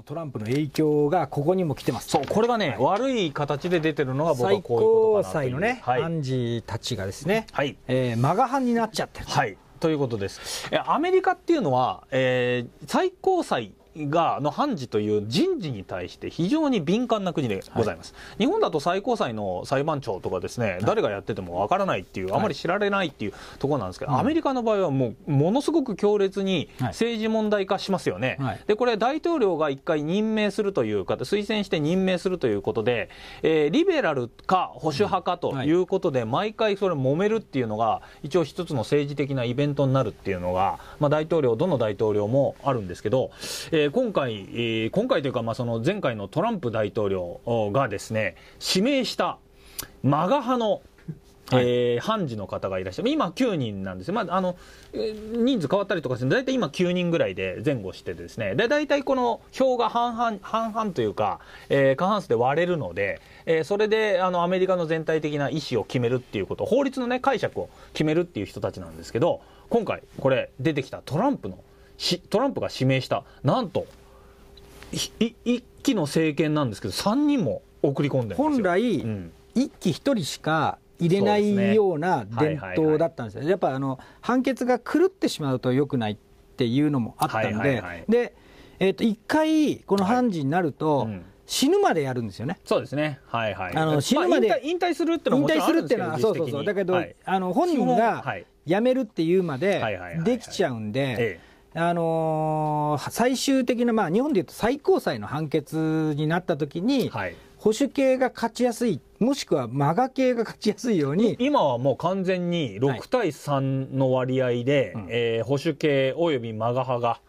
のトランプの影響がここにも来てますそうこれがね、はい、悪い形で出てるのが僕はこういうことかなという最高裁のね、はい、判事たちがですね、はいえー、マガ派になっちゃってるはいということですアメリカっていうのは、えー、最高裁がの判事という人事に対して非常に敏感な国でございます、はい、日本だと最高裁の裁判長とかですね、はい、誰がやっててもわからないっていう、あまり知られないっていうところなんですけど、はい、アメリカの場合はもうものすごく強烈に政治問題化しますよね、でこれ、大統領が一回任命するというか、推薦して任命するということで、えー、リベラルか保守派かということで、毎回それ、揉めるっていうのが、一応一つの政治的なイベントになるっていうのが、まあ、大統領、どの大統領もあるんですけど、えーで、今回、今回というか、まあ、その前回のトランプ大統領がですね、指名したマガ派のはい、えー、判事の方がいらっしゃる、今9人なんですよ、まああの人数変わったりとかして、大体今9人ぐらいで前後してですね、で大体この票が半々半々というか、えー、過半数で割れるので、えー、それであのアメリカの全体的な意思を決めるっていうこと、法律の、ね、解釈を決めるっていう人たちなんですけど、今回、これ、出てきたトランプのトランプが指名した、なんと、一期の政権なんですけど、3人も送り込んで本来、うん、一期一人しか入れないような伝統だったんですよ。やっぱあの判決が狂ってしまうと良くないっていうのもあったんで、で、えっ、ー、と一回この判事になると、はいうん死ぬまでやるんですよね。そうですね。はいはい。あの死ぬまで、まあ、引退するってのは引退するってのはそうそうそう。だけど、はい、あの本人が辞めるっていうまでできちゃうんで、あのー、最終的な、まあ、日本でいうと最高裁の判決になったときに、はい、保守系が勝ちやすいもしくはマガ系が勝ちやすいように今はもう完全に6対3の割合で、はいうん、えー、保守系およびマガ派が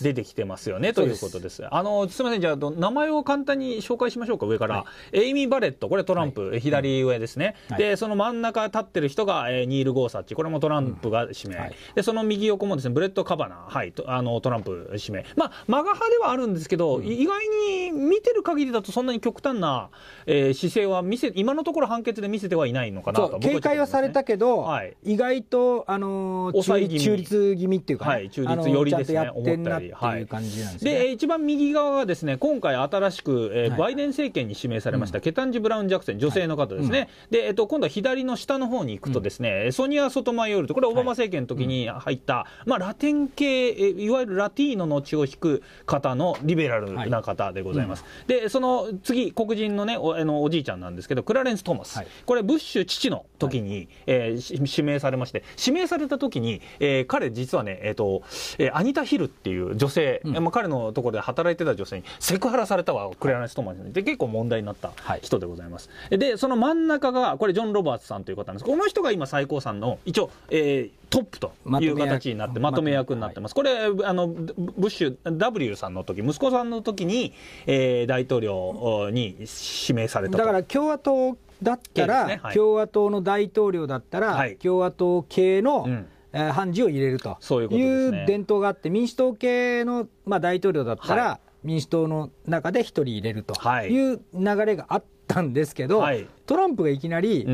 出てきてますよねということですあのすみませんじゃあ名前を簡単に紹介しましょうか上から、はい、エイミー・バレットこれトランプ、はい、左上ですね、うん、でその真ん中立ってる人が、えー、ニール・ゴーサッチこれもトランプが指名、うん、でその右横もですねブレット・カバナはいあのトランプ指名まあマガ派ではあるんですけど、意外に見てる限りだと、そんなに極端な、えー、姿勢は見せ、今のところ判決で見せてはいないのかなと、ね、警戒はされたけど、はい、意外と、あのー、中立気味っていうか、ね、はい、中立寄りですね、思ったり。はい、感じなんですね、で一番右側がですね、今回新しく、えー、バイデン政権に指名されました、ケタンジ・ブラウン・ジャクセン、女性の方ですね。はいうん、で、えっと、今度は左の下の方に行くとですね、うん、ソニア・ソトマヨールと、これオバマ政権の時に入った、はいうん、まあラテン系、いわゆるラティーノの血を引く方のリベラルな方でございます。ます。で、その次、黒人のね、おあのおじいちゃんなんですけど、クラレンス・トーマス。はい、これ、ブッシュ父の時に、はい、えー、指名されまして、指名された時に、えー、彼実はね、えっ、ー、と、えー、アニタ・ヒルっていう女性、うん、まあ、彼のところで働いてた女性にセクハラされたわ、クラレンス・トーマスに。で、結構問題になった人でございます。はい、で、その真ん中が、これ、ジョン・ロバーツさんという方なんですこの人が今、最高さんの、一応、えー、トップという形になって、まとめ役になってます。これ、あの、ブッシュ W さんの時、息子さんの時に、えー、大統領に指名されただから共和党だったら、ねはい、共和党の大統領だったら、はい、共和党系の、うん判事を入れるという伝統があって、民主党系の、ま大統領だったら、民主党の中で1人入れるという流れがあったんですけど、トランプがいきなり、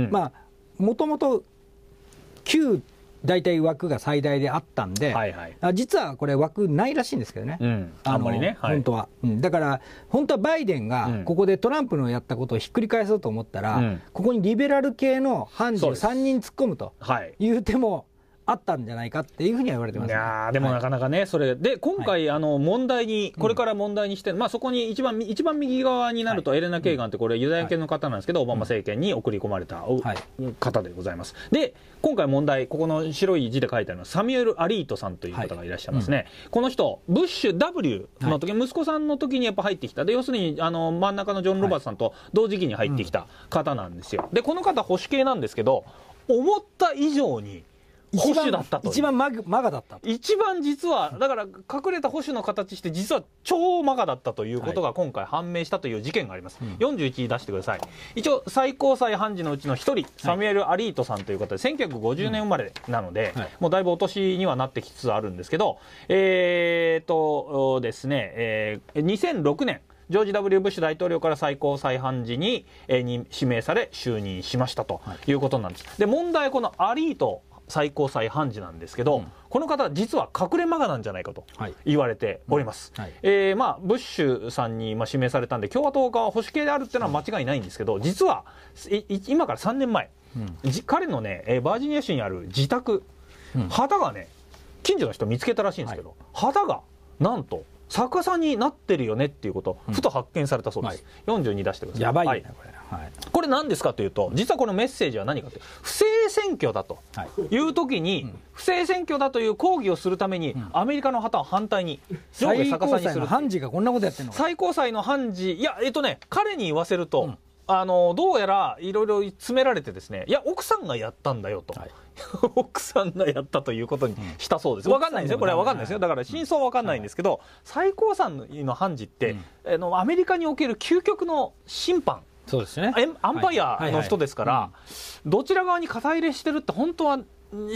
もともと旧大体枠が最大であったんで、はいはい、実はこれ枠ないらしいんですけどね、うん、あんまりね、はい、本当は、うん、だから本当はバイデンがここでトランプのやったことをひっくり返そうと思ったら、うん、ここにリベラル系の判事を3人突っ込むという手も、あったんじゃないかっていうふうには言われてます、ね、いやでもなかなかね、はい、それで今回、あの問題に、これから問題にして、まあ、そこに一番一番右側になると、エレナ・ケイガンって、これ、ユダヤ系の方なんですけど、オバマ政権に送り込まれた方でございます。で、今回問題、ここの白い字で書いてあるのす、サミュエル・アリートさんという方がいらっしゃいますね、うん、この人、ブッシュ W の時、息子さんの時にやっぱ入ってきた、で要するにあの真ん中のジョン・ロバートさんと同時期に入ってきた方なんですよ。で、この方、保守系なんですけど、思った以上に、一番だったと一番マガだった一番実はだから隠れた保守の形して実は超マガだったということが今回判明したという事件があります、はい、41出してください一応最高裁判事のうちの一人サミュエル・アリートさんという方で1950年生まれなので、はい、もうだいぶお年にはなってきつつあるんですけどえーとですね、えー、2006年ジョージ・ W・ ブッシュ大統領から最高裁判事に,、えー、に指名され就任しましたということなんです。で問題このアリート最高裁判事なんですけど、うん、この方実は隠れマガなんじゃないかと言われております、はえまあ、ブッシュさんにまあ指名されたんで共和党側は保守系であるっていうのは間違いないんですけど実は今から3年前、うん、彼のね、バージニア州にある自宅、旗がね近所の人見つけたらしいんですけど、はい、旗がなんと作家さんになってるよねっていうこと、ふと発見されたそうです。うんはい、42出してください。やばい、ね、はい、これ。はい、これ何ですかというと実はこのメッセージは何かという不正選挙だという時に、はい不正選挙だという抗議をするために、うん、アメリカの旗を反対に上下逆さにする判事がこんなことやってるの最高裁の判事いやえっとね彼に言わせると、うん、あのどうやらいろいろ詰められてですねいや奥さんがやったんだよと 奥さんがやったということにしたそうです、分かんないんですよ、これは分かんないですよ、だから真相は分かんないんですけど、最高裁の判事って、あのアメリカにおける究極の審判。そうですね、アンパイアの人ですから、どちら側に肩入れしてるって、本当は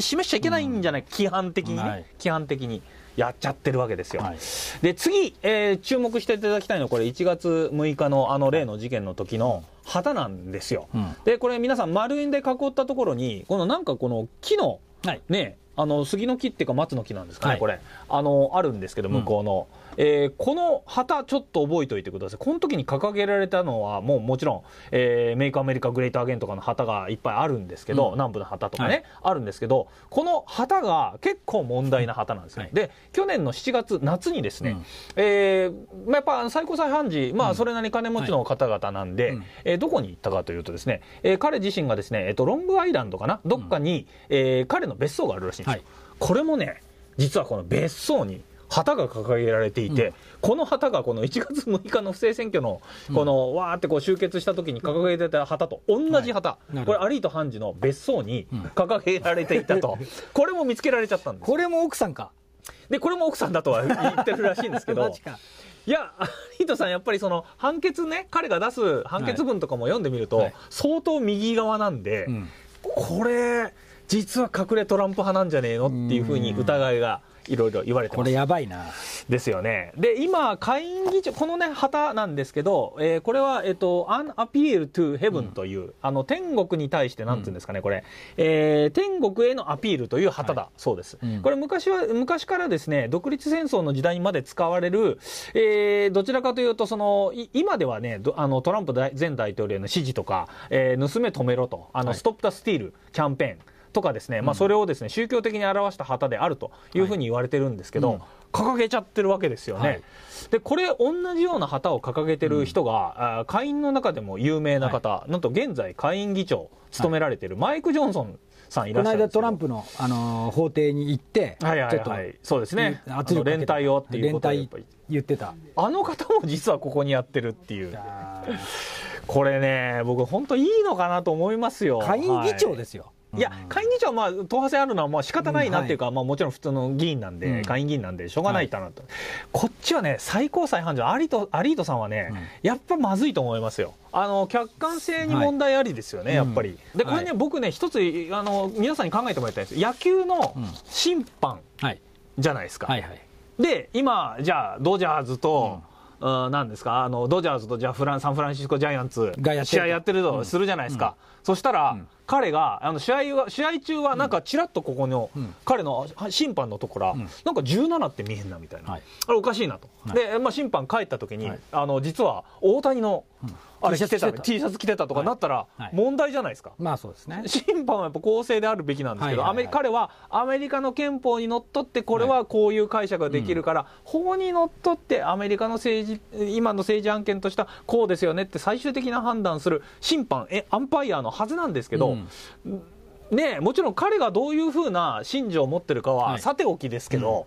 示しちゃいけないんじゃない、規範的にね、規範的に。やっちゃってるわけですよ。はい、で次、えー、注目していただきたいのはこれ1月6日のあの例の事件の時の旗なんですよ。うん、でこれ皆さん丸円で囲ったところにこのなんかこの木の、はい、ねあの杉の木っていうか松の木なんですかね、はい、これあのあるんですけど向こうの、うん、えー、この旗ちょっと覚えておいてくださいこの時に掲げられたのはもうもちろん、えー、メイクアメリカグレートアゲンとかの旗がいっぱいあるんですけど、うん、南部の旗とかね、はい、あるんですけどこの旗が結構問題な旗なんですよ、はい、で去年の7月夏にですね、うん、えー、まあ、やっぱ最高裁判事、まあ、それなりに金持ちの方々なんで、うんはい、えー、どこに行ったかというとですね、えー、彼自身がですね、えーと、ロングアイランドかなどっかに、うん、え彼の別荘があるらしいはい、これもね実はこの別荘に旗が掲げられていて、うん、この旗がこの1月6日の不正選挙の、このわーってこう集結した時に掲げてた旗と同じ旗、うんはい、これ、アリート判事の別荘に掲げられていたと、うん、これも見つけられちゃったんですこれも奥さんか。で、これも奥さんだとは言ってるらしいんですけど。いや、アリートさん、やっぱりその判決ね、彼が出す判決文とかも読んでみると、はい、相当右側なんで、これ、実は隠れトランプ派なんじゃねえのっていうふうに疑いが。いろいろ言われてこれやばいな。ですよね。で、今、下院議長、このね、旗なんですけど、えー、これは、えっ、ー、と、アンアピールトゥヘブンという、うん、あの、天国に対して、なんていうんですかね、これ、えー、天国へのアピールという旗だ、はい、そうです、うん、これ、昔は、昔からですね、独立戦争の時代まで使われる、えー、どちらかというと、その、今ではね、あの、トランプ前大統領の支持とか、えー、盗め止めろと、あの、はい、ストップ・ザ・スティールキャンペーン。とかですね、まあ、それをですね宗教的に表した旗であるというふうに言われてるんですけど、掲げちゃってるわけですよね、はい、でこれ同じような旗を掲げてる人が、うん、会員の中でも有名な方、はい、なんと現在会員議長務められてるマイク・ジョンソンさんこの間トランプの、あの法廷に行って、はいはいはい、そうですね圧力連帯をっていうことを言ってたあの方も実はここにやってるっていうこれね僕本当いいのかなと思いますよ会員議長ですよ、はいいや、会議長はまあ、党派性あるのはまあ仕方ないなっていうか、まあもちろん普通の議員なんで、下院議員なんで、しょうがないかなと。こっちはね、最高裁判事、アリとアリートさんはね、やっぱまずいと思いますよ。あの、客観性に問題ありですよね、やっぱり。で、これね、僕ね、一つ、あの、皆さんに考えてもらいたいんです野球の審判じゃないですか。で、今、じゃあ、ドジャーズと、なんですかあのドジャーズとじゃあフランサンフランシスコ・ジャイアンツ試合やってるとするじゃないですか、そしたら、彼があの試合は試合中はなんかちらっとここの、彼の審判のところ、うなんか17って見えんなみたいな、あれおかしいなと、で、まあ、審判帰った時に、あの実は大谷の、あれ着てた T シャツ着てたとかなったら問題じゃないですか、まあそうですね審判はやっぱ公正であるべきなんですけど、彼はアメリカの憲法にのっとってこれはこういう解釈ができるから、法にのっとってアメリカの政治今の政治案件としたこうですよねって最終的な判断する審判えアンパイアのはずなんですけど、ね、もちろん彼がどういうふうな信条を持ってるかはさておきですけど、は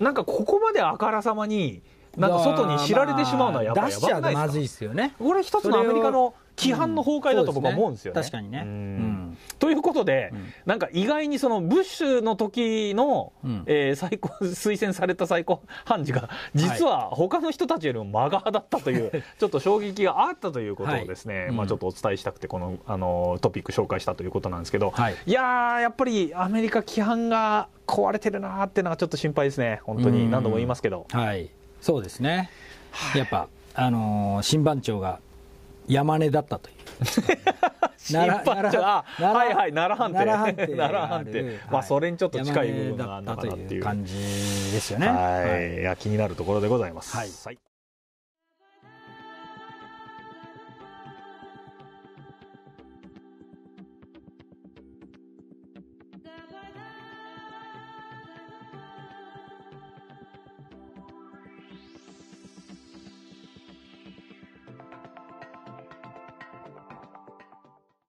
い、なんかここまであからさまに。なんか外に知られてしまうのはやっぱりやばくないですか。まずいですよね。これ一つのアメリカの規範の崩壊だと僕は思うんですよね。うん、ね確かにね、うん、ということで、うん、なんか意外にそのブッシュの時の、うん、えー、最高推薦された最高判事が実は他の人たちよりも真がだったという、はい、ちょっと衝撃があったということをですね、はい、まあ、ちょっとお伝えしたくてこのあのトピック紹介したということなんですけど、はい、いややっぱりアメリカ規範が壊れてるなーっていうのがちょっと心配ですね本当に何度も言いますけど。はい、そうですねやっぱ、あのー、新番長が山根だったという。奈良はいはい奈良藩邸奈良藩てまあそれにちょっと近い部分があったという感じですよねはい、いや気になるところでございますはい